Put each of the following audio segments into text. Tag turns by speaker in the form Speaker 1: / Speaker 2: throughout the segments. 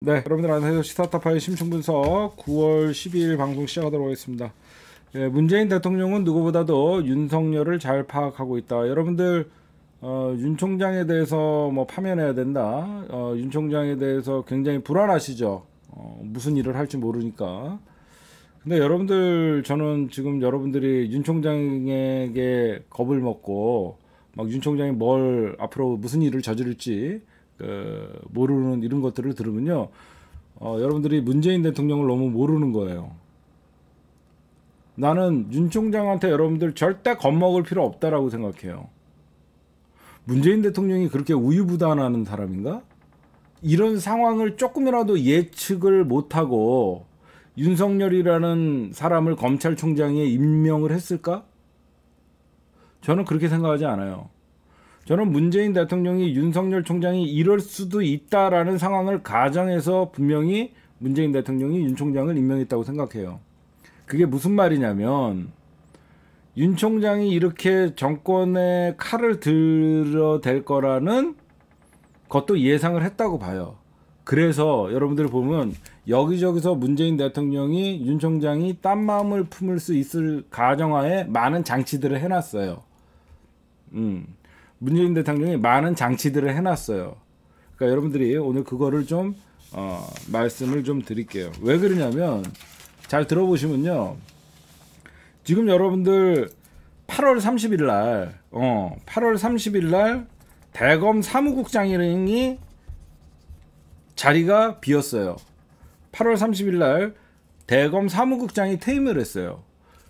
Speaker 1: 네, 여러분들 안녕하세요. 시사타파의 심층분석 9월 12일 방송 시작하도록 하겠습니다. 예, 문재인 대통령은 누구보다도 윤석열을 잘 파악하고 있다. 여러분들 어, 윤 총장에 대해서 뭐 파면해야 된다. 어, 윤 총장에 대해서 굉장히 불안하시죠. 어, 무슨 일을 할지 모르니까. 근데 여러분들 저는 지금 여러분들이 윤 총장에게 겁을 먹고 막 윤 총장이 뭘 앞으로 무슨 일을 저지를지 그 모르는 이런 것들을 들으면요, 어, 여러분들이 문재인 대통령을 너무 모르는 거예요. 나는 윤 총장한테 여러분들 절대 겁먹을 필요 없다라고 생각해요. 문재인 대통령이 그렇게 우유부단하는 사람인가? 이런 상황을 조금이라도 예측을 못하고 윤석열이라는 사람을 검찰총장에 임명을 했을까? 저는 그렇게 생각하지 않아요. 저는 문재인 대통령이 윤석열 총장이 이럴 수도 있다라는 상황을 가정해서 분명히 문재인 대통령이 윤 총장을 임명했다고 생각해요. 그게 무슨 말이냐면 윤 총장이 이렇게 정권에 칼을 들어댈 거라는 것도 예상을 했다고 봐요. 그래서 여러분들 보면 여기저기서 문재인 대통령이 윤 총장이 딴 마음을 품을 수 있을 가정하에 많은 장치들을 해놨어요. 음. 문재인 대통령이 많은 장치들을 해놨어요. 그러니까 여러분들이 오늘 그거를 좀 어, 말씀을 좀 드릴게요. 왜 그러냐면 잘 들어보시면요. 지금 여러분들 8월 30일 날, 어, 8월 30일 날 대검 사무국장이 자리가 비었어요. 8월 30일 날 대검 사무국장이 퇴임을 했어요.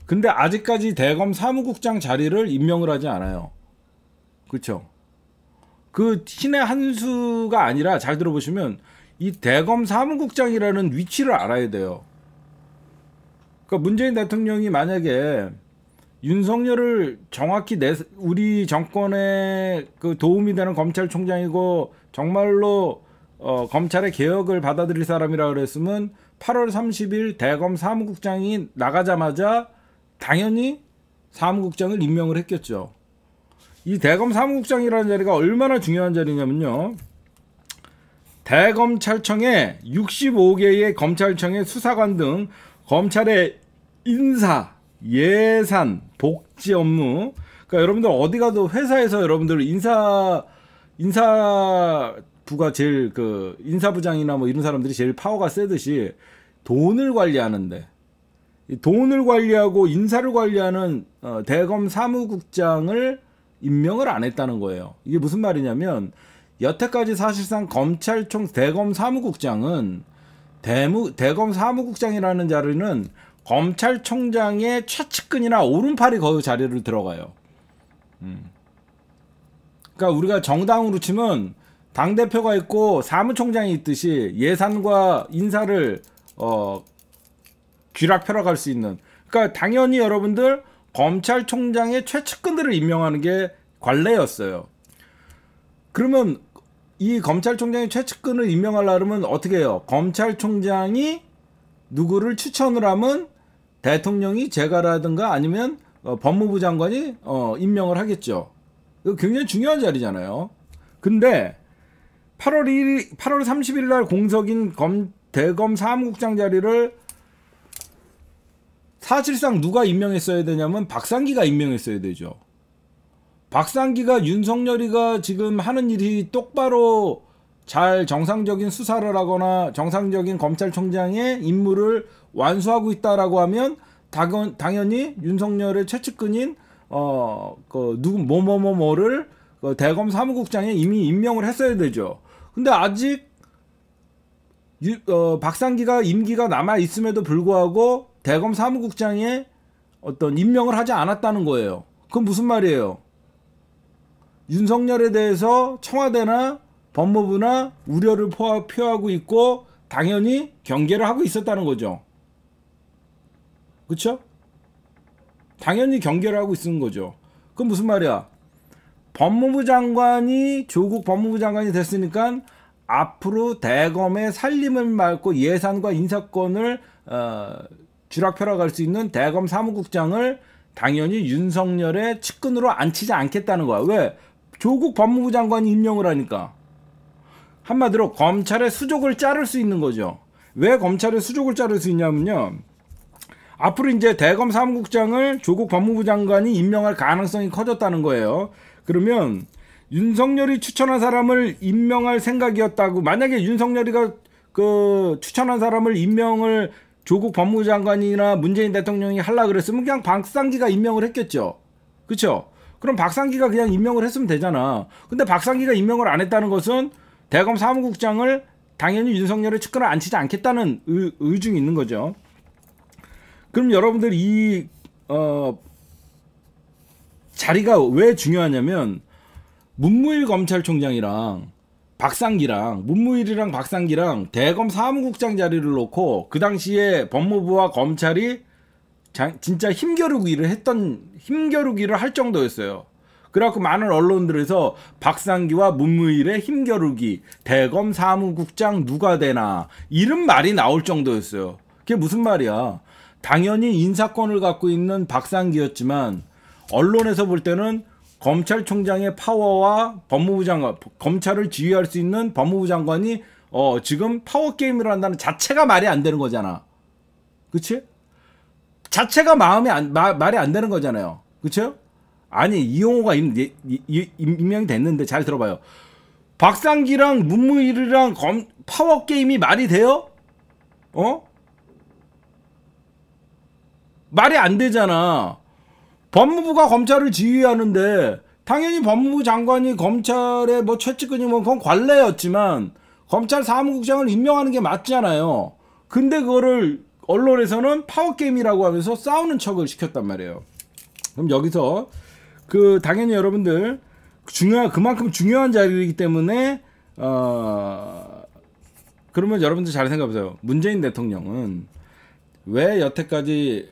Speaker 1: 근데 아직까지 대검 사무국장 자리를 임명을 하지 않아요. 그렇죠. 그 신의 한 수가 아니라 잘 들어보시면 이 대검 사무국장이라는 위치를 알아야 돼요. 그러니까 문재인 대통령이 만약에 윤석열을 정확히 내, 우리 정권에 그 도움이 되는 검찰총장이고 정말로 어, 검찰의 개혁을 받아들일 사람이라 그랬으면 8월 30일 대검 사무국장이 나가자마자 당연히 사무국장을 임명을 했겠죠. 이 대검 사무국장이라는 자리가 얼마나 중요한 자리냐면요. 대검찰청에 65개의 검찰청의 수사관 등 검찰의 인사, 예산, 복지 업무. 그러니까 여러분들 어디 가도 회사에서 여러분들 인사 인사부가 제일 그 인사부장이나 뭐 이런 사람들이 제일 파워가 세듯이 돈을 관리하는데 돈을 관리하고 인사를 관리하는 어, 대검 사무국장을 임명을 안 했다는 거예요. 이게 무슨 말이냐면 여태까지 사실상 검찰총 대검 사무국장은 대무, 대검 사무국장이라는 자리는 검찰총장의 최측근이나 오른팔이 거의 자리를 들어가요. 음. 그러니까 우리가 정당으로 치면 당 대표가 있고 사무총장이 있듯이 예산과 인사를 어, 귀락 펴러 갈 수 있는. 그러니까 당연히 여러분들 검찰총장의 최측근들을 임명하는 게 관례였어요. 그러면 이 검찰총장의 최측근을 임명하려면 어떻게 해요? 검찰총장이 누구를 추천을 하면 대통령이 제가라든가 아니면 어, 법무부 장관이 어, 임명을 하겠죠. 이 굉장히 중요한 자리잖아요. 근데 8월 1일, 8월 30일 날 공석인 검, 대검 사무국장 자리를 사실상 누가 임명했어야 되냐면 박상기가 임명했어야 되죠. 박상기가 윤석열이가 지금 하는 일이 똑바로 잘 정상적인 수사를 하거나 정상적인 검찰총장의 임무를 완수하고 있다라고 하면 당연, 당연히 윤석열의 최측근인 어 그 누구 뭐뭐뭐뭐를 그 대검 사무국장에 이미 임명을 했어야 되죠. 근데 아직 유, 어, 박상기가 임기가 남아 있음에도 불구하고 대검 사무국장에 어떤 임명을 하지 않았다는 거예요. 그건 무슨 말이에요? 윤석열에 대해서 청와대나 법무부나 우려를 표하고 있고 당연히 경계를 하고 있었다는 거죠. 그렇 당연히 경계를 하고 있는 거죠. 그건 무슨 말이야? 법무부 장관이 조국 법무부 장관이 됐으니까 앞으로 대검의 살림을 맡고 예산과 인사권을 어, 주락펴락할수 있는 대검 사무국장을 당연히 윤석열의 측근으로 앉히지 않겠다는 거야. 왜? 조국 법무부 장관이 임명을 하니까. 한마디로 검찰의 수족을 자를 수 있는 거죠. 왜 검찰의 수족을 자를 수 있냐면요. 앞으로 이제 대검 사무국장을 조국 법무부 장관이 임명할 가능성이 커졌다는 거예요. 그러면 윤석열이 추천한 사람을 임명할 생각이었다고 만약에 윤석열이가 그 추천한 사람을 임명을 조국 법무부 장관이나 문재인 대통령이 할라 그랬으면 그냥 박상기가 임명을 했겠죠. 그렇죠? 그럼 박상기가 그냥 임명을 했으면 되잖아. 근데 박상기가 임명을 안 했다는 것은 대검 사무국장을 당연히 윤석열의 측근을 앉히지 않겠다는 의, 의중이 있는 거죠. 그럼 여러분들 이 어, 자리가 왜 중요하냐면 문무일 검찰총장이랑 박상기랑 문무일이랑 박상기랑 대검 사무국장 자리를 놓고 그 당시에 법무부와 검찰이 자, 진짜 힘겨루기를 했던 힘겨루기를 할 정도였어요. 그래갖고 많은 언론들에서 박상기와 문무일의 힘겨루기 대검 사무국장 누가 되나 이런 말이 나올 정도였어요. 그게 무슨 말이야? 당연히 인사권을 갖고 있는 박상기였지만 언론에서 볼 때는 검찰총장의 파워와 법무부 장관, 검찰을 지휘할 수 있는 법무부 장관이 어, 지금 파워 게임을 한다는 자체가 말이 안 되는 거잖아. 그치? 자체가 마음이 안, 마, 말이 안 되는 거잖아요. 그쵸? 아니, 이용호가 임, 예, 임, 임, 명이 됐는데 잘 들어봐요. 박상기랑 문무일이랑 검, 파워 게임이 말이 돼요? 어? 말이 안 되잖아. 법무부가 검찰을 지휘하는데 당연히 법무부 장관이 검찰의 뭐 최측근이 뭐 그건 관례였지만 검찰 사무국장을 임명하는 게 맞잖아요. 근데 그거를 언론에서는 파워게임이라고 하면서 싸우는 척을 시켰단 말이에요. 그럼 여기서 그 당연히 여러분들 중요 그만큼 중요한 자리이기 때문에 어 그러면 여러분들 잘 생각해보세요. 문재인 대통령은 왜 여태까지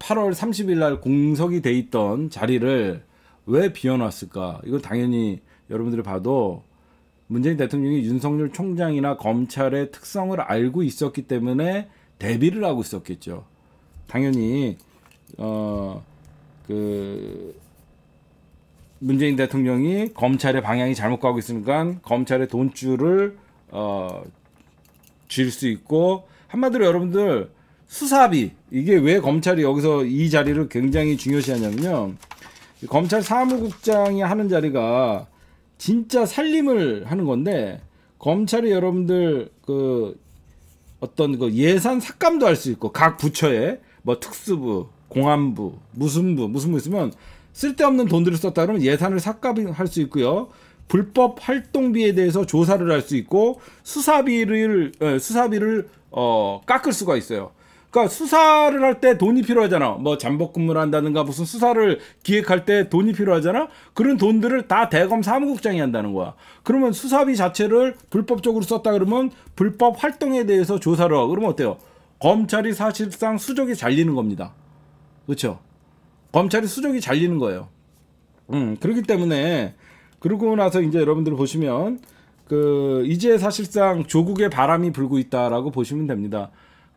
Speaker 1: 8월 30일 날 공석이 돼 있던 자리를 왜 비워놨을까? 이건 당연히 여러분들이 봐도 문재인 대통령이 윤석열 총장이나 검찰의 특성을 알고 있었기 때문에 대비를 하고 있었겠죠. 당연히 어 그 문재인 대통령이 검찰의 방향이 잘못 가고 있으니까 검찰의 돈줄을 어줄수 있고 한마디로 여러분들 수사비 이게 왜 검찰이 여기서 이 자리를 굉장히 중요시하냐면요. 검찰 사무국장이 하는 자리가 진짜 살림을 하는 건데 검찰이 여러분들 그 어떤 그 예산 삭감도 할 수 있고 각 부처에 뭐 특수부, 공안부, 무슨 부, 무슨 부 있으면 쓸데없는 돈들을 썼다 그러면 예산을 삭감할 수 있고요. 불법 활동비에 대해서 조사를 할 수 있고 수사비를 어, 수사비를 어 깎을 수가 있어요. 그러니까 수사를 할 때 돈이 필요하잖아. 뭐 잠복 근무를 한다든가 무슨 수사를 기획할 때 돈이 필요하잖아. 그런 돈들을 다 대검 사무국장이 한다는 거야. 그러면 수사비 자체를 불법적으로 썼다 그러면 불법 활동에 대해서 조사를 하고 그러면 어때요? 검찰이 사실상 수족이 잘리는 겁니다. 그렇죠? 검찰이 수족이 잘리는 거예요. 음, 그렇기 때문에 그러고 나서 이제 여러분들 보시면 그 이제 사실상 조국의 바람이 불고 있다라고 보시면 됩니다.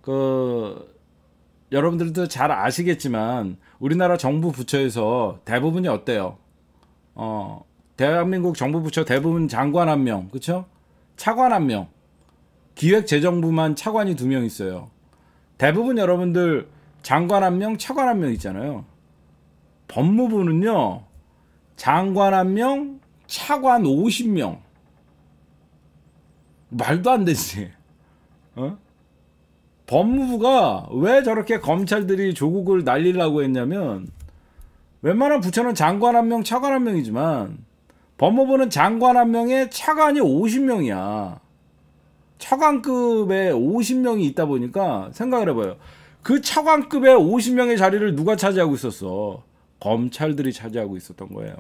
Speaker 1: 그 여러분들도 잘 아시겠지만 우리나라 정부 부처에서 대부분이 어때요? 어, 대한민국 정부 부처 대부분 장관 한 명, 그렇죠? 차관 한 명. 기획재정부만 차관이 두 명 있어요. 대부분 여러분들 장관 한 명, 차관 한 명 있잖아요. 법무부는요. 장관 한 명, 차관 50명. 말도 안 되지. 어? 법무부가 왜 저렇게 검찰들이 조국을 날리려고 했냐면 웬만한 부처는 장관 한 명, 차관 한 명이지만 법무부는 장관 한 명에 차관이 50명이야. 차관급에 50명이 있다 보니까 생각을 해봐요. 그차관급에 50명의 자리를 누가 차지하고 있었어? 검찰들이 차지하고 있었던 거예요.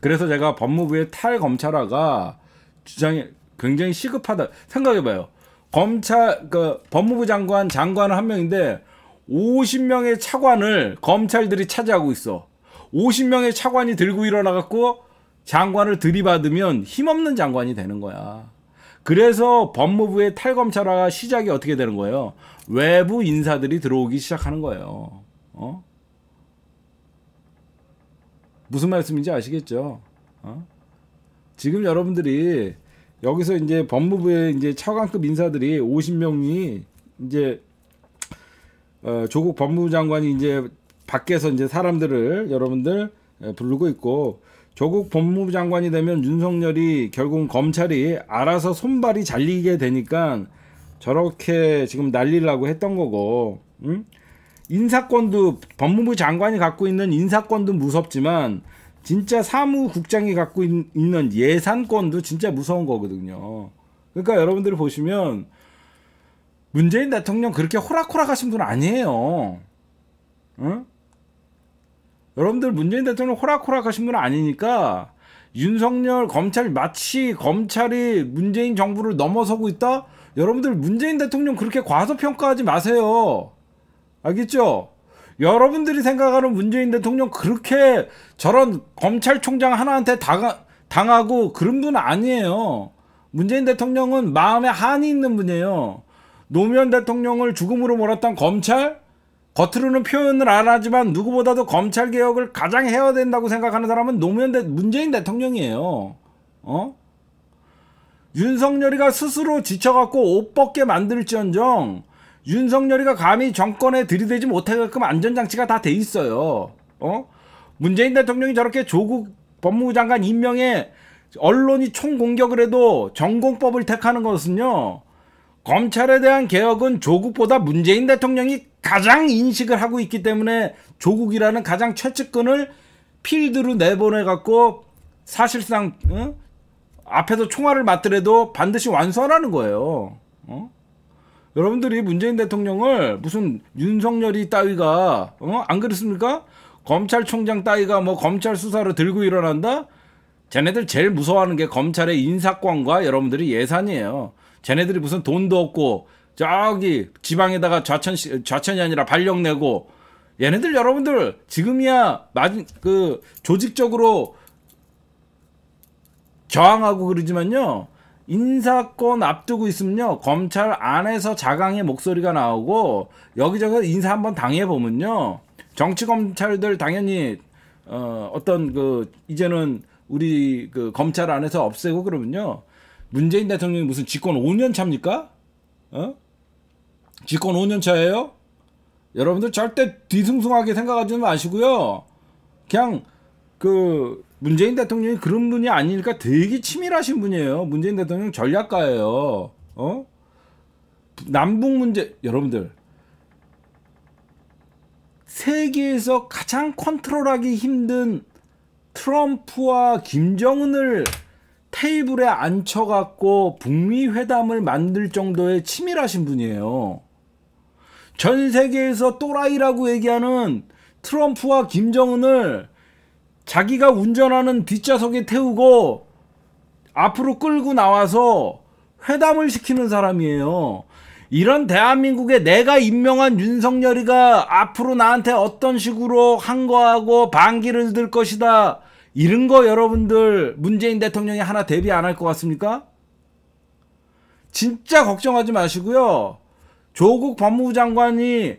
Speaker 1: 그래서 제가 법무부의 탈검찰화가 주장이 굉장히 시급하다. 생각해봐요. 검찰 그 법무부 장관 장관은 한 명인데 50명의 차관을 검찰들이 차지하고 있어. 50명의 차관이 들고 일어나 갖고 장관을 들이받으면 힘없는 장관이 되는 거야. 그래서 법무부의 탈검찰화가 시작이 어떻게 되는 거예요? 외부 인사들이 들어오기 시작하는 거예요. 어? 무슨 말씀인지 아시겠죠? 어? 지금 여러분들이 여기서 이제 법무부의 이제 차관급 인사들이 50명이 이제 어, 조국 법무부 장관이 이제 밖에서 이제 사람들을 여러분들 예, 부르고 있고 조국 법무부 장관이 되면 윤석열이 결국 검찰이 알아서 손발이 잘리게 되니까 저렇게 지금 날리려고 했던 거고 응? 음? 인사권도 법무부 장관이 갖고 있는 인사권도 무섭지만 진짜 사무국장이 갖고 있, 는 예산권도 진짜 무서운 거거든요. 그러니까 여러분들이 보시면 문재인 대통령 그렇게 호락호락하신 분 아니에요. 응? 여러분들 문재인 대통령 호락호락하신 분 아니니까 윤석열 검찰 마치 검찰이 문재인 정부를 넘어서고 있다? 여러분들 문재인 대통령 그렇게 과소평가하지 마세요. 알겠죠? 여러분들이 생각하는 문재인 대통령 그렇게 저런 검찰총장 하나한테 다가, 당하고 그런 분 아니에요. 문재인 대통령은 마음에 한이 있는 분이에요. 노무현 대통령을 죽음으로 몰았던 검찰? 겉으로는 표현을 안 하지만 누구보다도 검찰 개혁을 가장 해야 된다고 생각하는 사람은 노무현 대, 문재인 대통령이에요. 어? 윤석열이가 스스로 지쳐갖고 옷 벗게 만들지언정 윤석열이가 감히 정권에 들이대지 못하게끔 안전장치가 다 돼 있어요. 어? 문재인 대통령이 저렇게 조국 법무부 장관 임명에 언론이 총공격을 해도 전공법을 택하는 것은요. 검찰에 대한 개혁은 조국보다 문재인 대통령이 가장 인식을 하고 있기 때문에 조국이라는 가장 최측근을 필드로 내보내 갖고 사실상 어? 앞에서 총알을 맞더라도 반드시 완수하라는 거예요. 어? 여러분들이 문재인 대통령을 무슨 윤석열이 따위가 어? 안 그렇습니까? 검찰총장 따위가 뭐 검찰 수사로 들고 일어난다? 쟤네들 제일 무서워하는 게 검찰의 인사권과 여러분들이 예산이에요. 쟤네들이 무슨 돈도 없고 저기 지방에다가 좌천 좌천이 아니라 발령 내고 얘네들 여러분들 지금이야 마진 그 조직적으로 저항하고 그러지만요. 인사권 앞두고 있으면요 검찰 안에서 자강의 목소리가 나오고 여기저기 인사 한번 당해 보면요 정치 검찰들 당연히 어, 어떤 그 이제는 우리 그 검찰 안에서 없애고 그러면요 문재인 대통령이 무슨 집권 5년 차입니까? 어? 집권 5년 차예요? 여러분들 절대 뒤숭숭하게 생각하지 마시고요 그냥 그 문재인 대통령이 그런 분이 아니니까 되게 치밀하신 분이에요. 문재인 대통령 전략가예요. 어? 남북 문제 여러분들 세계에서 가장 컨트롤하기 힘든 트럼프와 김정은을 테이블에 앉혀갖고 북미 회담을 만들 정도의 치밀하신 분이에요. 전 세계에서 또라이라고 얘기하는 트럼프와 김정은을 자기가 운전하는 뒷좌석에 태우고 앞으로 끌고 나와서 회담을 시키는 사람이에요. 이런 대한민국에 내가 임명한 윤석열이가 앞으로 나한테 어떤 식으로 한거하고 반기를 들 것이다. 이런 거 여러분들 문재인 대통령이 하나 대비 안 할 것 같습니까? 진짜 걱정하지 마시고요. 조국 법무부 장관이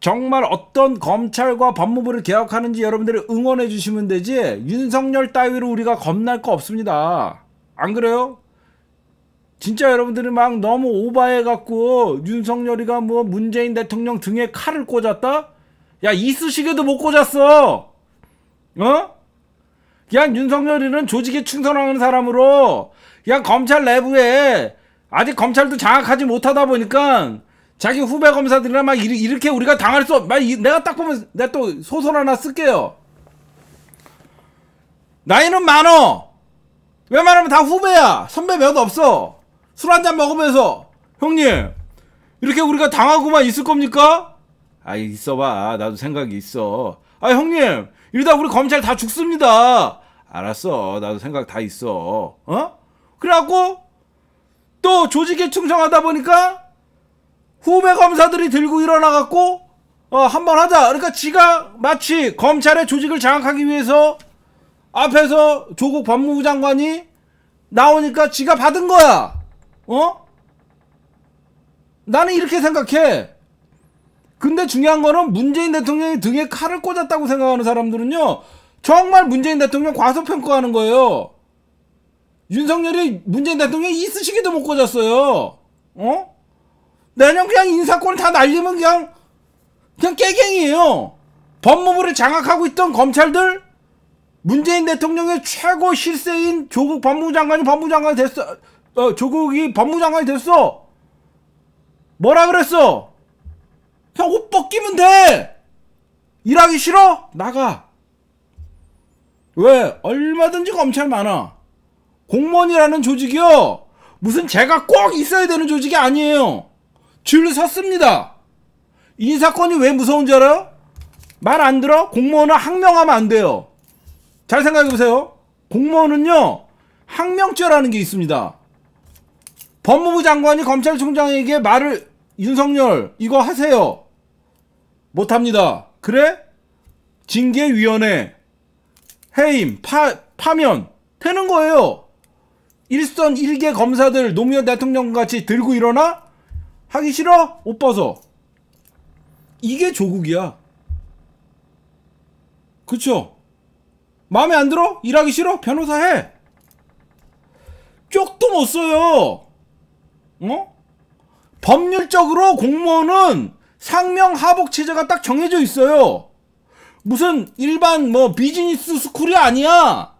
Speaker 1: 정말 어떤 검찰과 법무부를 개혁하는지 여러분들이 응원해 주시면 되지 윤석열 따위로 우리가 겁날 거 없습니다. 안 그래요? 진짜 여러분들이 막 너무 오바해 갖고 윤석열이가 뭐 문재인 대통령 등에 칼을 꽂았다? 야 이쑤시개도 못 꽂았어. 어? 그냥 윤석열이는 조직에 충성하는 사람으로 그냥 검찰 내부에 아직 검찰도 장악하지 못하다 보니까 자기 후배 검사들이랑막 이, 렇게 우리가 당할 수 없, 막 이, 내가 딱 보면 내가 또 소설 하나 쓸게요. 나이는 많어. 웬만하면 다 후배야. 선배 몇 없어. 술 한잔 먹으면서 형님 이렇게 우리가 당하고만 있을 겁니까? 아 있어봐 나도 생각이 있어. 아 형님 이러다 우리 검찰 다 죽습니다. 알았어 나도 생각 다 있어. 어? 그래갖고 또 조직에 충성하다 보니까 후배 검사들이 들고 일어나갖고 어, 한번 하자. 그러니까 지가 마치 검찰의 조직을 장악하기 위해서 앞에서 조국 법무부 장관이 나오니까 지가 받은 거야. 어? 나는 이렇게 생각해. 근데 중요한 거는 문재인 대통령이 등에 칼을 꽂았다고 생각하는 사람들은요. 정말 문재인 대통령 과소평가하는 거예요. 윤석열이 문재인 대통령이 있으시개도못 꽂았어요. 어? 내년 그냥 인사권을 다 날리면 그냥 그냥 깨갱이에요. 법무부를 장악하고 있던 검찰들 문재인 대통령의 최고 실세인 조국 법무 장관이 법무 장관이 됐어. 어, 조국이 법무 장관이 됐어. 뭐라 그랬어? 그냥 옷 벗기면 돼. 일하기 싫어? 나가. 왜? 얼마든지 검찰 많아. 공무원이라는 조직이요. 무슨 제가 꼭 있어야 되는 조직이 아니에요. 줄 섰습니다. 이 사건이 왜무서운줄 알아요? 말 안 들어? 공무원은 항명하면 안 돼요. 잘 생각해 보세요. 공무원은요, 항명죄라는 게 있습니다. 법무부 장관이 검찰총장에게 말을, 윤석열, 이거 하세요. 못 합니다. 그래? 징계위원회, 해임, 파, 파면, 되는 거예요. 일선 일개 검사들 노무현 대통령 같이 들고 일어나? 하기 싫어? 옷 벗어. 이게 조국이야. 그쵸? 마음에 안 들어? 일하기 싫어? 변호사 해. 쪽도 못 써요. 어? 법률적으로 공무원은 상명 하복 체제가 딱 정해져 있어요. 무슨 일반 뭐 비즈니스 스쿨이 아니야.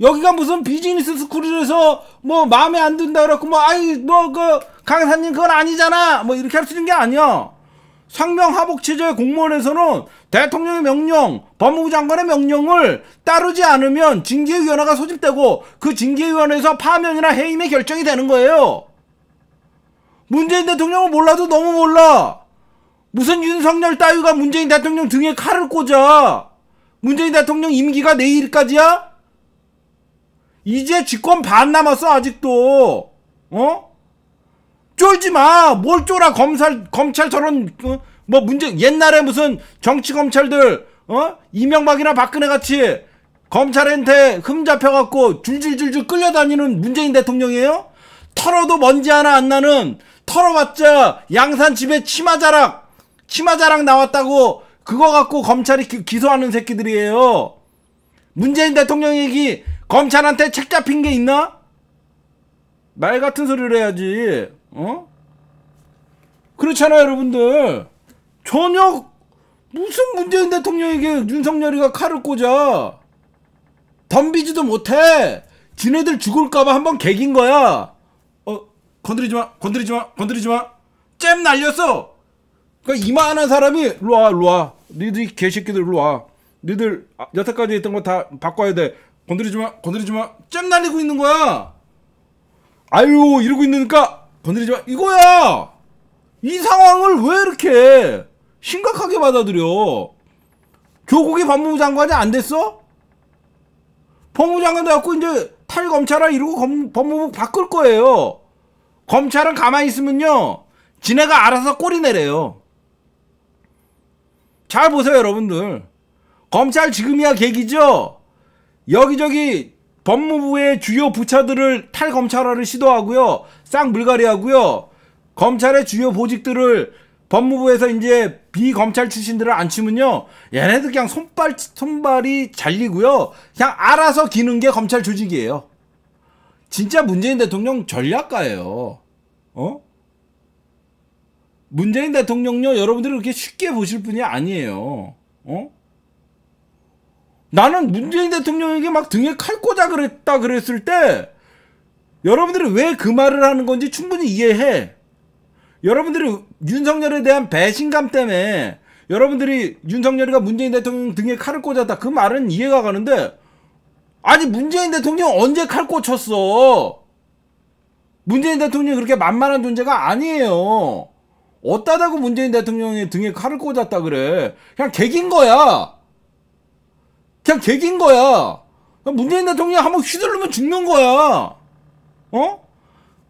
Speaker 1: 여기가 무슨 비즈니스 스쿨이라서 뭐 마음에 안 든다 그렇고 뭐 아이 뭐그 강사님 그건 아니잖아 뭐 이렇게 할 수 있는 게 아니야. 상명 하복 체제 공무원에서는 대통령의 명령, 법무부 장관의 명령을 따르지 않으면 징계위원회가 소집되고 그 징계위원회에서 파면이나 해임의 결정이 되는 거예요. 문재인 대통령은 몰라도 너무 몰라. 무슨 윤석열 따위가 문재인 대통령 등에 칼을 꽂아. 문재인 대통령 임기가 내일까지야? 이제 직권반 남았어 아직도 어? 쫄지 마! 뭘 쫄아 검찰 검찰 처럼 어? 뭐 문제 옛날에 무슨 정치 검찰들 어? 이명박이나 박근혜 같이 검찰한테 흠잡혀 갖고 줄줄줄줄 끌려다니는 문재인 대통령이에요? 털어도 먼지 하나 안 나는 털어봤자 양산 집에 치마 자락 치마 자락 나왔다고 그거 갖고 검찰이 기, 기소하는 새끼들이에요. 문재인 대통령이 검찰한테 책 잡힌 게 있나? 말 같은 소리를 해야지. 어? 그렇잖아요, 여러분들. 전혀 무슨 문재인 대통령에게 윤석열이가 칼을 꽂아. 덤비지도 못해. 지네들 죽을까봐 한번 개긴 거야. 어, 건드리지 마, 건드리지 마, 건드리지 마. 잼 날렸어! 그니까 이만한 사람이, 로와 일로와. 니들 개새끼들 로와 니들 아. 여태까지 했던 거 다 바꿔야 돼. 건드리지 마, 건드리지 마. 잼 날리고 있는 거야. 아유 이러고 있으니까 건드리지 마. 이거야. 이 상황을 왜 이렇게 심각하게 받아들여? 조국이 법무부 장관이 안 됐어? 법무부 장관 도갖고 이제 탈검찰아 이러고 검, 법무부 바꿀 거예요. 검찰은 가만히 있으면요. 지네가 알아서 꼬리 내래요. 잘 보세요 여러분들. 검찰 지금이야 계기죠? 여기저기 법무부의 주요 부처들을 탈검찰화를 시도하고요. 쌍물갈이하고요. 검찰의 주요 보직들을 법무부에서 이제 비검찰 출신들을 앉히면요. 얘네들 그냥 손발, 손발이 잘리고요. 그냥 알아서 기는 게 검찰 조직이에요. 진짜 문재인 대통령 전략가예요. 어? 문재인 대통령요, 여러분들이 그렇게 쉽게 보실 분이 아니에요. 어? 나는 문재인 대통령에게 막 등에 칼 꽂아 그랬다 그랬을 때 여러분들이 왜 그 말을 하는 건지 충분히 이해해. 여러분들이 윤석열에 대한 배신감 때문에 여러분들이 윤석열이가 문재인 대통령 등에 칼을 꽂았다 그 말은 이해가 가는데 아니 문재인 대통령 언제 칼 꽂혔어? 문재인 대통령이 그렇게 만만한 존재가 아니에요. 어따다고 문재인 대통령의 등에 칼을 꽂았다 그래. 그냥 개긴 거야. 그냥 개긴 거야. 문재인 대통령 이 한번 휘둘르면 죽는 거야. 어?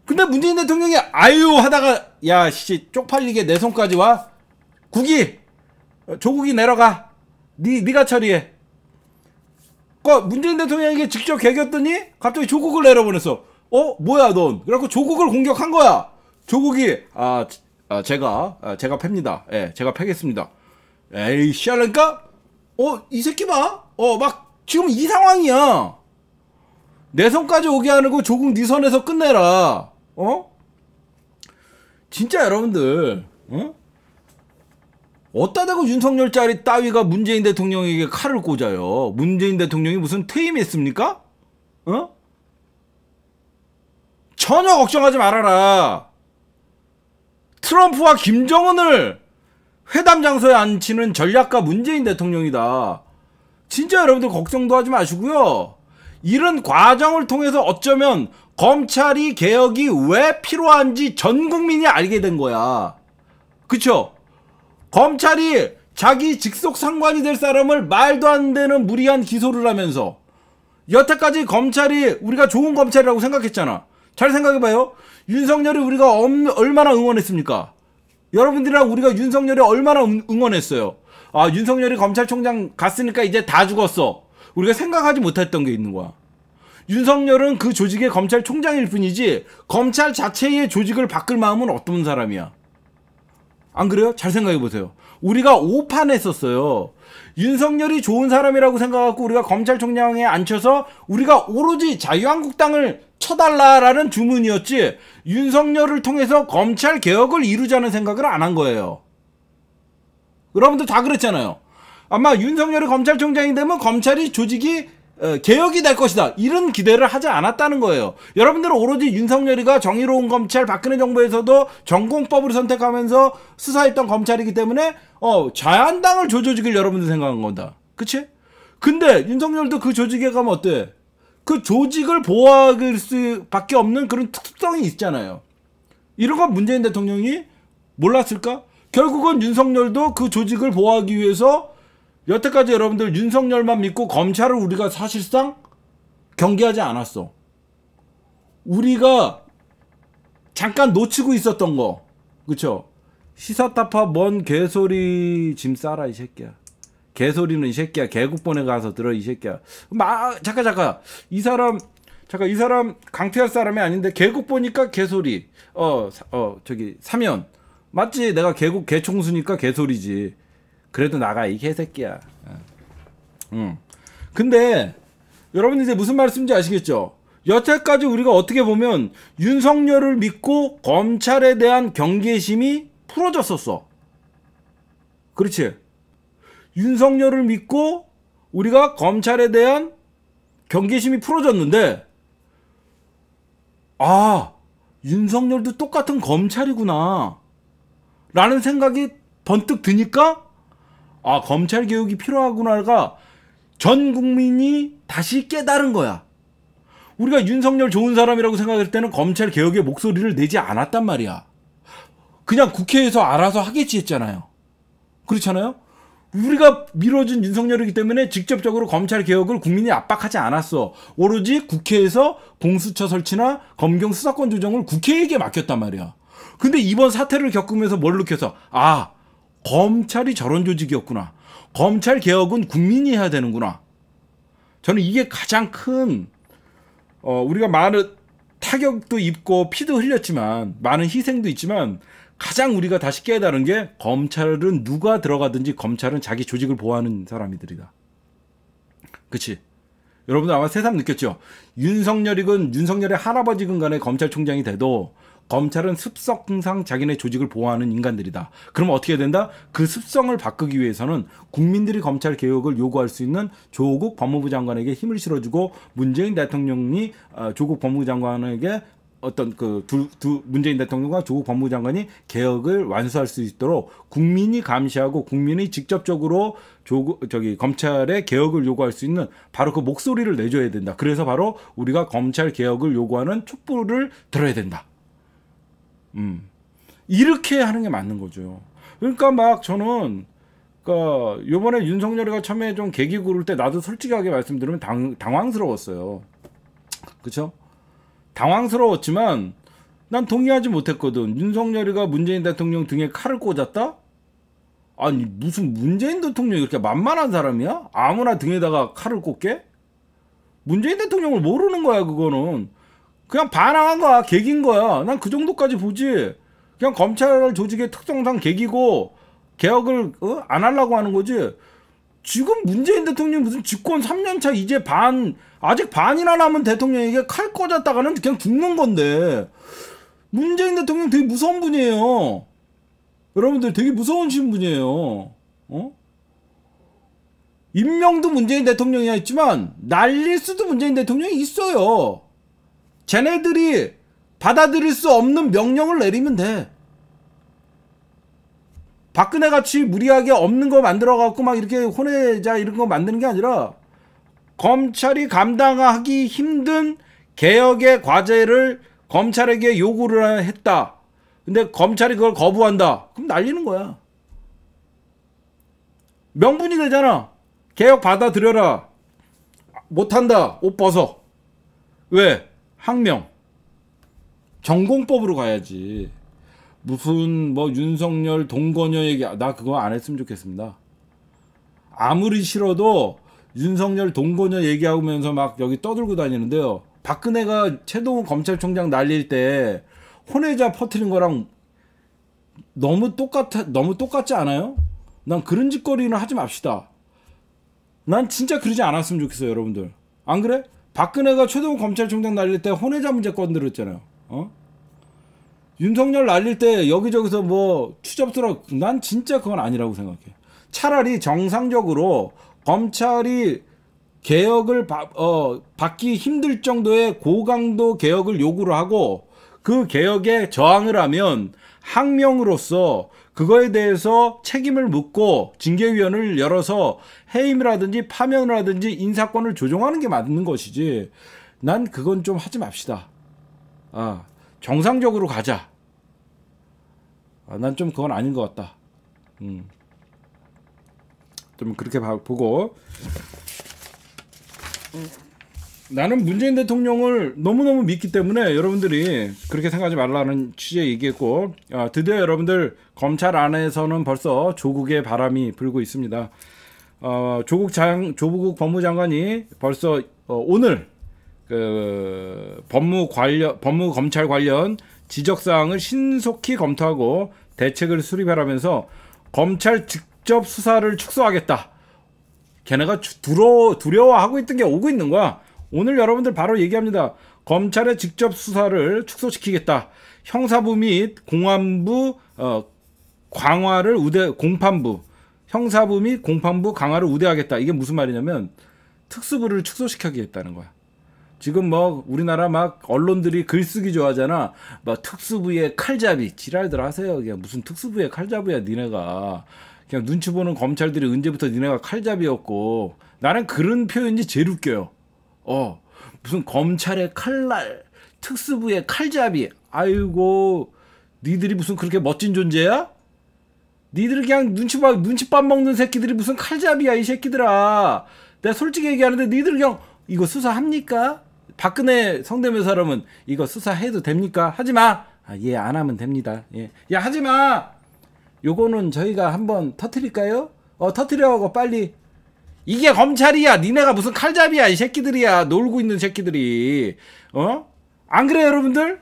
Speaker 1: 근데 문재인 대통령이 아유 하다가 야씨 쪽팔리게 내 손까지 와. 국이 조국이 내려가. 니 니가 처리해. 그 문재인 대통령에게 직접 개겼더니 갑자기 조국을 내려보냈어. 어 뭐야 넌? 그래갖고 조국을 공격한 거야. 조국이 아, 아 제가 아, 제가 팹니다. 예 제가 패겠습니다. 에이 씨알라니까? 어이 새끼 봐. 어, 막, 지금 이 상황이야. 내 손까지 오게 하는 거 조국 네 선에서 끝내라. 어? 진짜 여러분들, 어? 어따 대고 윤석열 짜리 따위가 문재인 대통령에게 칼을 꽂아요. 문재인 대통령이 무슨 퇴임했습니까? 어? 전혀 걱정하지 말아라. 트럼프와 김정은을 회담 장소에 앉히는 전략가 문재인 대통령이다. 진짜 여러분들 걱정도 하지 마시고요. 이런 과정을 통해서 어쩌면 검찰이 개혁이 왜 필요한지 전 국민이 알게 된 거야. 그쵸? 검찰이 자기 직속 상관이 될 사람을 말도 안 되는 무리한 기소를 하면서 여태까지 검찰이 우리가 좋은 검찰이라고 생각했잖아. 잘 생각해봐요. 윤석열이 우리가 얼마나 응원했습니까? 여러분들이랑 우리가 윤석열이 얼마나 응원했어요? 아 윤석열이 검찰총장 갔으니까 이제 다 죽었어. 우리가 생각하지 못했던 게 있는 거야. 윤석열은 그 조직의 검찰총장일 뿐이지 검찰 자체의 조직을 바꿀 마음은 어떤 사람이야. 안 그래요? 잘 생각해 보세요. 우리가 오판 했었어요. 윤석열이 좋은 사람이라고 생각하고 우리가 검찰총장에 앉혀서 우리가 오로지 자유한국당을 쳐달라라는 주문이었지 윤석열을 통해서 검찰 개혁을 이루자는 생각을 안 한 거예요. 여러분들 다 그랬잖아요. 아마 윤석열이 검찰총장이 되면 검찰이 조직이 어, 개혁이 될 것이다 이런 기대를 하지 않았다는 거예요 여러분들은 오로지 윤석열이가 정의로운 검찰 박근혜 정부에서도 전공법을 선택하면서 수사했던 검찰이기 때문에 어 자한당을 조조직을 여러분들 생각한 건다 그치? 근데 윤석열도 그 조직에 가면 어때? 그 조직을 보호할 수밖에 없는 그런 특성이 있잖아요 이런 건 문재인 대통령이 몰랐을까? 결국은 윤석열도 그 조직을 보호하기 위해서 여태까지 여러분들 윤석열만 믿고 검찰을 우리가 사실상 경계하지 않았어. 우리가 잠깐 놓치고 있었던 거. 그쵸? 시사타파 뭔 개소리 짐 싸라 이 새끼야. 개소리는 이 새끼야. 개국본에 가서 들어 이 새끼야. 마 잠깐 잠깐. 이 사람 잠깐 이 사람 강퇴할 사람이 아닌데 개국 보니까 개소리. 어어 어, 저기 사면 맞지? 내가 개국 개총수니까 개소리지. 그래도 나가 이 개새끼야. 응. 근데 여러분 이제 무슨 말씀인지 아시겠죠? 여태까지 우리가 어떻게 보면 윤석열을 믿고 검찰에 대한 경계심이 풀어졌었어. 그렇지? 윤석열을 믿고 우리가 검찰에 대한 경계심이 풀어졌는데 아 윤석열도 똑같은 검찰이구나 라는 생각이 번뜩 드니까 아 검찰 개혁이 필요하구나가 전 국민이 다시 깨달은 거야. 우리가 윤석열 좋은 사람이라고 생각할 때는 검찰 개혁의 목소리를 내지 않았단 말이야. 그냥 국회에서 알아서 하겠지 했잖아요. 그렇잖아요? 우리가 밀어준 윤석열이기 때문에 직접적으로 검찰 개혁을 국민이 압박하지 않았어. 오로지 국회에서 공수처 설치나 검경 수사권 조정을 국회에게 맡겼단 말이야. 근데 이번 사태를 겪으면서 뭘 느껴서 아 검찰이 저런 조직이었구나. 검찰 개혁은 국민이 해야 되는구나. 저는 이게 가장 큰 어, 우리가 많은 타격도 입고 피도 흘렸지만 많은 희생도 있지만 가장 우리가 다시 깨달은 게 검찰은 누가 들어가든지 검찰은 자기 조직을 보호하는 사람이들이다. 그치? 여러분들 아마 새삼 느꼈죠? 윤석열이건 윤석열의 할아버지건 간에 검찰총장이 돼도 검찰은 습성상 자기네 조직을 보호하는 인간들이다. 그럼 어떻게 해야 된다? 그 습성을 바꾸기 위해서는 국민들이 검찰 개혁을 요구할 수 있는 조국 법무부 장관에게 힘을 실어주고 문재인 대통령이 어, 조국 법무부 장관에게 어떤 그두 두 문재인 대통령과 조국 법무부 장관이 개혁을 완수할 수 있도록 국민이 감시하고 국민이 직접적으로 조국 저기 검찰의 개혁을 요구할 수 있는 바로 그 목소리를 내줘야 된다. 그래서 바로 우리가 검찰 개혁을 요구하는 촛불을 들어야 된다. 음. 이렇게 하는 게 맞는 거죠. 그러니까 막 저는 그러니까 요번에 윤석열이가 처음에 좀 계기 구를 때 나도 솔직하게 말씀드리면 당, 당황스러웠어요. 그렇죠? 당황스러웠지만 난 동의하지 못했거든. 윤석열이가 문재인 대통령 등에 칼을 꽂았다? 아니 무슨 문재인 대통령이 그렇게 만만한 사람이야? 아무나 등에다가 칼을 꽂게? 문재인 대통령을 모르는 거야 그거는. 그냥 반항한 거야. 객인 거야. 난 그 정도까지 보지. 그냥 검찰 조직의 특성상 객이고 개혁을 어? 안 하려고 하는 거지. 지금 문재인 대통령 무슨 집권 3년차 이제 반 아직 반이나 남은 대통령에게 칼 꽂았다가는 그냥 죽는 건데 문재인 대통령 되게 무서운 분이에요. 여러분들 되게 무서운 신분이에요. 어? 임명도 문재인 대통령이 야 있지만 날릴 수도 문재인 대통령이 있어요. 쟤네들이 받아들일 수 없는 명령을 내리면 돼. 박근혜 같이 무리하게 없는 거 만들어 갖고 막 이렇게 혼외자 이런 거 만드는 게 아니라 검찰이 감당하기 힘든 개혁의 과제를 검찰에게 요구를 했다. 근데 검찰이 그걸 거부한다. 그럼 날리는 거야. 명분이 되잖아. 개혁 받아들여라. 못한다. 옷 벗어. 왜? 학명, 전공법으로 가야지. 무슨 뭐 윤석열, 동거녀 얘기 나 그거 안 했으면 좋겠습니다. 아무리 싫어도 윤석열, 동거녀 얘기하면서 막 여기 떠들고 다니는데요. 박근혜가 최동훈 검찰총장 날릴 때 혼외자 퍼트린 거랑 너무 똑같아 너무 똑같지 않아요? 난 그런 짓거리는 하지 맙시다. 난 진짜 그러지 않았으면 좋겠어요, 여러분들. 안 그래? 박근혜가 최동훈 검찰총장 날릴 때 혼외자 문제 건드렸잖아요. 어? 윤석열 날릴 때 여기저기서 뭐 추접스러 난 진짜 그건 아니라고 생각해. 차라리 정상적으로 검찰이 개혁을 바, 어, 받기 힘들 정도의 고강도 개혁을 요구를 하고 그 개혁에 저항을 하면 항명으로서 그거에 대해서 책임을 묻고 징계위원을 열어서 해임이라든지 파면이라든지 인사권을 조정하는 게 맞는 것이지 난 그건 좀 하지 맙시다. 아, 정상적으로 가자. 아, 난좀 그건 아닌 것 같다. 음. 좀 그렇게 보고. 음. 나는 문재인 대통령을 너무너무 믿기 때문에 여러분들이 그렇게 생각하지 말라는 취지의 얘기했고 아, 드디어 여러분들 검찰 안에서는 벌써 조국의 바람이 불고 있습니다. 어, 조국 장 조국 법무장관이 벌써 어, 오늘 그 법무 관련 법무 검찰 관련 지적 사항을 신속히 검토하고 대책을 수립하라면서 검찰 직접 수사를 축소하겠다. 걔네가 두려 두려워하고 있던 게 오고 있는 거야. 오늘 여러분들 바로 얘기합니다. 검찰의 직접 수사를 축소시키겠다. 형사부 및 공안부 어, 강화를 우대 공판부 형사부 및 공판부 강화를 우대하겠다. 이게 무슨 말이냐면 특수부를 축소시키겠다는 거야. 지금 뭐 우리나라 막 언론들이 글쓰기 좋아하잖아. 막 뭐 특수부의 칼잡이 지랄들 하세요. 그냥 무슨 특수부의 칼잡이야 니네가. 그냥 눈치 보는 검찰들이 언제부터 니네가 칼잡이였고 나는 그런 표현이 제일 웃겨요. 어, 무슨 검찰의 칼날, 특수부의 칼잡이. 아이고, 니들이 무슨 그렇게 멋진 존재야? 니들 그냥 눈치 봐, 눈치밥 먹는 새끼들이 무슨 칼잡이야, 이 새끼들아. 내가 솔직히 얘기하는데 니들 그냥 이거 수사합니까? 박근혜 성대모 사람은 이거 수사해도 됩니까? 하지 마. 아, 예, 안 하면 됩니다. 예. 야, 하지 마. 요거는 저희가 한번 터트릴까요? 어, 터트려하고 빨리 이게 검찰이야. 니네가 무슨 칼잡이야. 이 새끼들이야. 놀고 있는 새끼들이. 어? 안 그래요, 여러분들?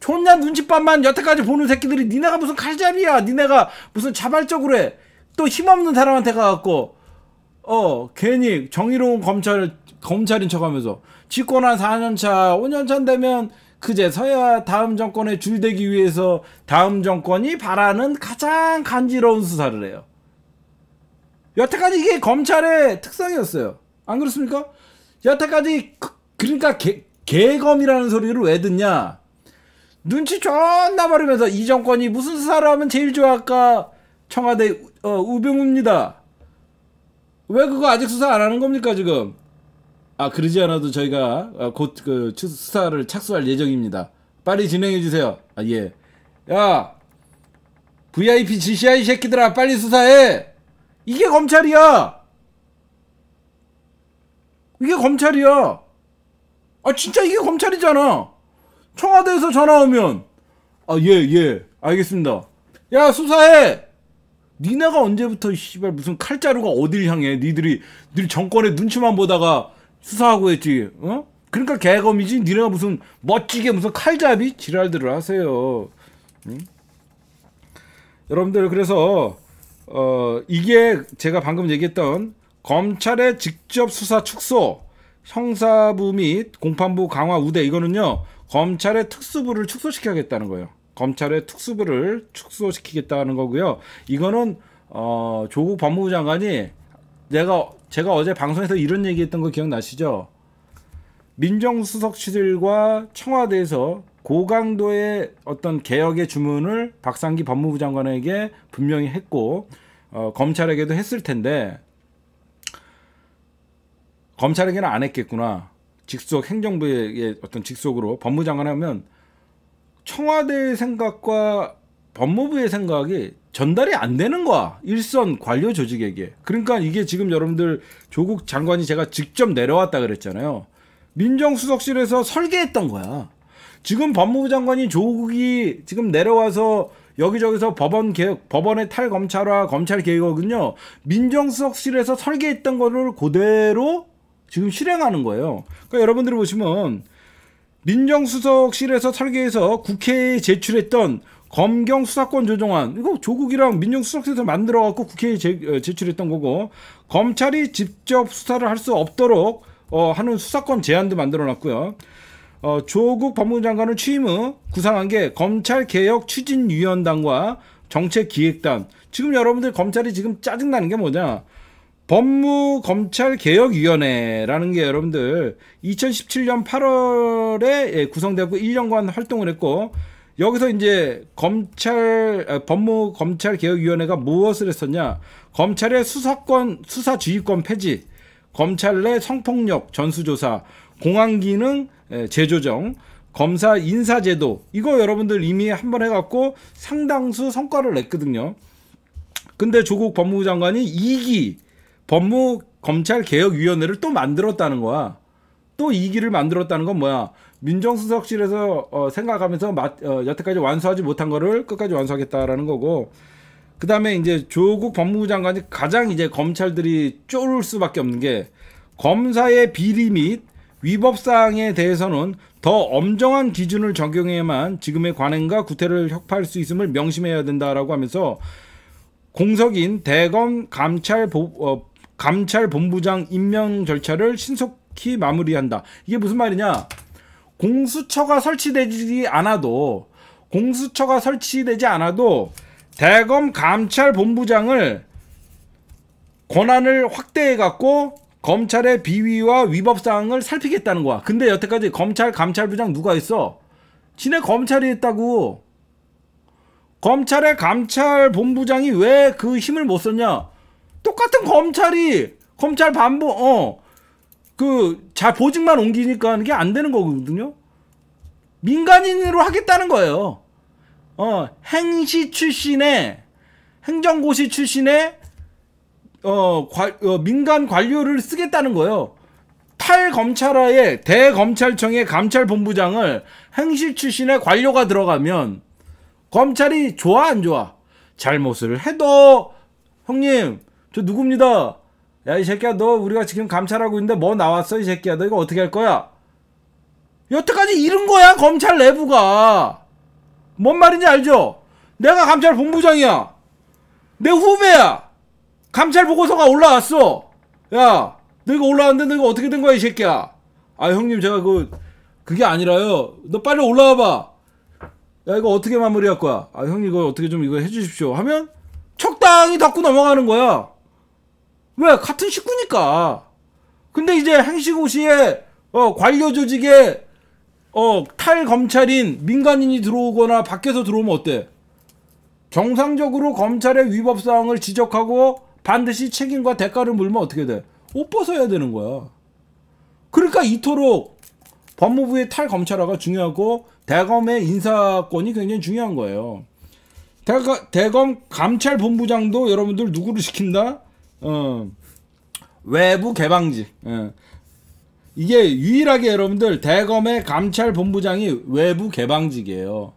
Speaker 1: 존냐 눈칫밥만 여태까지 보는 새끼들이 니네가 무슨 칼잡이야. 니네가 무슨 자발적으로 해. 또 힘없는 사람한테 가갖고, 어, 괜히 정의로운 검찰, 검찰인 척 하면서. 집권한 4년차, 5년차 되면 그제서야 다음 정권에 줄대기 위해서 다음 정권이 바라는 가장 간지러운 수사를 해요. 여태까지 이게 검찰의 특성이었어요. 안 그렇습니까? 여태까지 그, 그러니까 개, 개검이라는 소리를 왜 듣냐? 눈치 존나 바르면서 이 정권이 무슨 수사를 하면 제일 좋아할까? 청와대 어, 우병우입니다. 왜 그거 아직 수사 안 하는 겁니까 지금? 아 그러지 않아도 저희가 어, 곧그 수사를 착수할 예정입니다. 빨리 진행해 주세요. 아 예. 야 VIP 지시야 이 새끼들아 빨리 수사해. 이게 검찰이야. 이게 검찰이야. 아 진짜 이게 검찰이잖아. 청와대에서 전화 오면 아 예예 예, 알겠습니다. 야 수사해. 니네가 언제부터 씨발 무슨 칼자루가 어딜 향해? 니들이 늘 정권의 눈치만 보다가 수사하고 했지. 어? 그러니까 개검이지. 니네가 무슨 멋지게 무슨 칼잡이 지랄들을 하세요. 응? 여러분들 그래서 어, 이게 제가 방금 얘기했던 검찰의 직접 수사 축소, 형사부 및 공판부 강화 우대 이거는요 검찰의 특수부를 축소시켜야겠다는 거예요. 검찰의 특수부를 축소시키겠다는 거고요. 이거는 어, 조국 법무부 장관이 내가 제가 어제 방송에서 이런 얘기했던 거 기억나시죠? 민정수석실과 청와대에서 고강도의 어떤 개혁의 주문을 박상기 법무부 장관에게 분명히 했고 어, 검찰에게도 했을 텐데 검찰에게는 안 했겠구나. 직속 행정부의 어떤 직속으로 법무장관 하면 청와대의 생각과 법무부의 생각이 전달이 안 되는 거야. 일선 관료 조직에게. 그러니까 이게 지금 여러분들 조국 장관이 제가 직접 내려왔다 그랬잖아요. 민정수석실에서 설계했던 거야. 지금 법무부 장관이 조국이 지금 내려와서 여기저기서 법원 개혁, 법원의 탈검찰화, 검찰 개혁은요, 민정수석실에서 설계했던 거를 그대로 지금 실행하는 거예요. 그러니까 여러분들이 보시면, 민정수석실에서 설계해서 국회에 제출했던 검경 수사권 조정안 이거 조국이랑 민정수석실에서 만들어갖고 국회에 제, 어, 제출했던 거고 검찰이 직접 수사를 할 수 없도록 어, 하는 수사권 제한도 만들어놨고요. 어, 조국 법무부 장관을 취임 후 구상한 게 검찰개혁 추진위원단과 정책기획단. 지금 여러분들 검찰이 지금 짜증나는 게 뭐냐? 법무검찰개혁위원회라는 게 여러분들 2017년 8월에 예, 구성되고 1년간 활동을 했고 여기서 이제 검찰 아, 법무검찰개혁위원회가 무엇을 했었냐? 검찰의 수사권 수사주의권 폐지, 검찰 내 성폭력 전수조사, 공안기능 예, 재조정, 검사 인사제도 이거 여러분들 이미 한 번 해갖고 상당수 성과를 냈거든요. 근데 조국 법무부 장관이 2기 법무검찰개혁위원회를 또 만들었다는 거야. 또 2기를 만들었다는 건 뭐야? 민정수석실에서 어, 생각하면서 마, 어, 여태까지 완수하지 못한 거를 끝까지 완수하겠다라는 거고 그 다음에 이제 조국 법무부 장관이 가장 이제 검찰들이 쫄을 수밖에 없는 게 검사의 비리 및 위법사항에 대해서는 더 엄정한 기준을 적용해야만 지금의 관행과 구태를 혁파할 수 있음을 명심해야 된다라고 하면서 공석인 대검 감찰 보, 어, 감찰 본부장 임명 절차를 신속히 마무리한다. 이게 무슨 말이냐? 공수처가 설치되지 않아도 공수처가 설치되지 않아도 대검 감찰 본부장을 권한을 확대해 갖고 검찰의 비위와 위법 사항을 살피겠다는 거야. 근데 여태까지 검찰 감찰부장 누가 했어? 지네 검찰이 했다고. 검찰의 감찰 본부장이 왜 그 힘을 못 썼냐? 똑같은 검찰이 검찰 반부 어그잘 보직만 옮기니까 하는 게 안 되는 거거든요. 민간인으로 하겠다는 거예요. 어 행시 출신의 행정고시 출신의 어, 과, 어, 민간 관료를 쓰겠다는 거예요. 탈검찰하에 대검찰청의 감찰본부장을 행실 출신의 관료가 들어가면 검찰이 좋아 안 좋아? 잘못을 해도 형님 저 누굽니다. 야 이 새끼야 너 우리가 지금 감찰하고 있는데 뭐 나왔어 이 새끼야 너 이거 어떻게 할 거야? 여태까지 잃은 거야 검찰 내부가 뭔 말인지 알죠? 내가 감찰 본부장이야 내 후배야 감찰 보고서가 올라왔어. 야, 너 이거 올라왔는데 너 이거 어떻게 된 거야, 이 새끼야? 아, 형님 제가 그 그게 아니라요. 너 빨리 올라와 봐. 야, 이거 어떻게 마무리할 거야? 아, 형님 이거 어떻게 좀 이거 해 주십시오. 하면 적당히 닫고 넘어가는 거야. 왜? 같은 식구니까. 근데 이제 행시고시에 어, 관료 조직에 어, 탈검찰인 민간인이 들어오거나 밖에서 들어오면 어때? 정상적으로 검찰의 위법사항을 지적하고 반드시 책임과 대가를 물면 어떻게 돼? 옷 벗어야 되는 거야. 그러니까 이토록 법무부의 탈검찰화가 중요하고 대검의 인사권이 굉장히 중요한 거예요. 대가, 대검 감찰본부장도 여러분들 누구를 시킨다? 어, 외부 개방직. 예. 이게 유일하게 여러분들 대검의 감찰본부장이 외부 개방직이에요.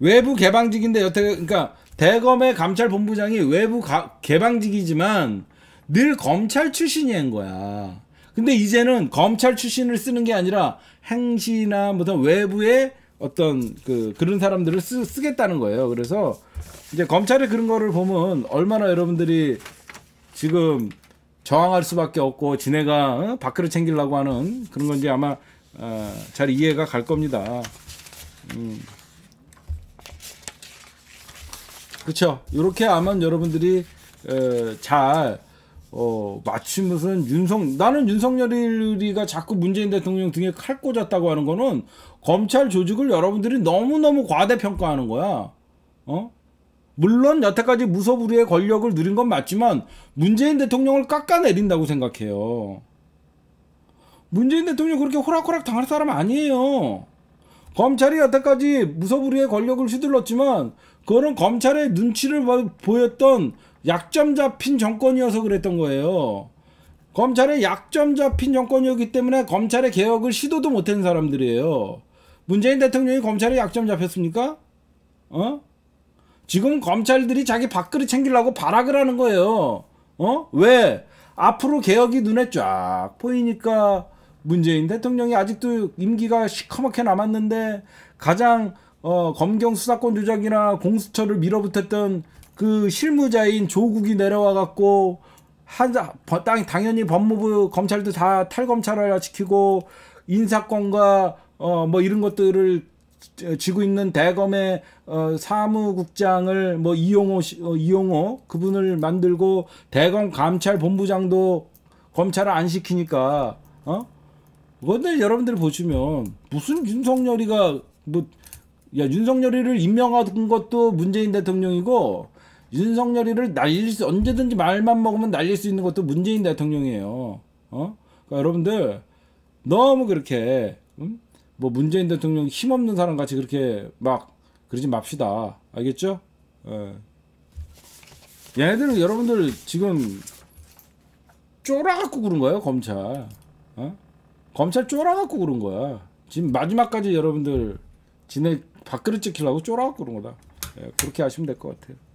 Speaker 1: 외부 개방직인데 여태 그러니까 대검의 감찰본부장이 외부 가, 개방직이지만 늘 검찰 출신인 거야. 근데 이제는 검찰 출신을 쓰는 게 아니라 행시나 무슨 외부의 어떤 그 그런 사람들을 쓰, 쓰겠다는 거예요. 그래서 이제 검찰의 그런 거를 보면 얼마나 여러분들이 지금 저항할 수밖에 없고 지네가 어? 밖으로 챙기려고 하는 그런 건지 아마 어, 잘 이해가 갈 겁니다. 음. 그렇죠. 이렇게 아마 여러분들이 에, 잘 어, 마치 무슨 윤석, 나는 윤석열이가 자꾸 문재인 대통령 등에 칼 꽂았다고 하는 거는 검찰 조직을 여러분들이 너무너무 과대평가하는 거야. 어? 물론 여태까지 무소불위의 권력을 누린 건 맞지만 문재인 대통령을 깎아내린다고 생각해요. 문재인 대통령 그렇게 호락호락 당할 사람 아니에요. 검찰이 여태까지 무소불위의 권력을 휘둘렀지만 그거는 검찰의 눈치를 보였던 약점 잡힌 정권이어서 그랬던 거예요. 검찰의 약점 잡힌 정권이었기 때문에 검찰의 개혁을 시도도 못 한 사람들이에요. 문재인 대통령이 검찰에 약점 잡혔습니까? 어? 지금 검찰들이 자기 밥그릇 챙기려고 발악을 하는 거예요. 어? 왜? 앞으로 개혁이 눈에 쫙 보이니까 문재인 대통령이 아직도 임기가 시커멓게 남았는데 가장 어, 검경 수사권 조작이나 공수처를 밀어붙였던 그 실무자인 조국이 내려와 갖고 한 당, 당연히 법무부 검찰도 다 탈검찰화 시키고 인사권과 어, 뭐 이런 것들을 쥐고 있는 대검의 어, 사무국장을 뭐 이용호 어, 이용호 그분을 만들고 대검 감찰 본부장도 검찰을 안 시키니까 어? 그런데 여러분들 보시면 무슨 윤석열이가 뭐 야, 윤석열이를 임명하던 것도 문재인 대통령이고 윤석열이를 날릴 수 언제든지 말만 먹으면 날릴 수 있는 것도 문재인 대통령이에요. 어? 그러니까 여러분들 너무 그렇게 음? 뭐 문재인 대통령 힘없는 사람 같이 그렇게 막 그러지 맙시다. 알겠죠? 예. 얘네들은 여러분들 지금 쫄아갖고 그런 거예요 검찰. 어? 검찰 쫄아갖고 그런 거야. 지금 마지막까지 여러분들 지낼 밥그릇 지키려고 쫄아갖고 그런 거다. 예, 그렇게 하시면 될 것 같아요.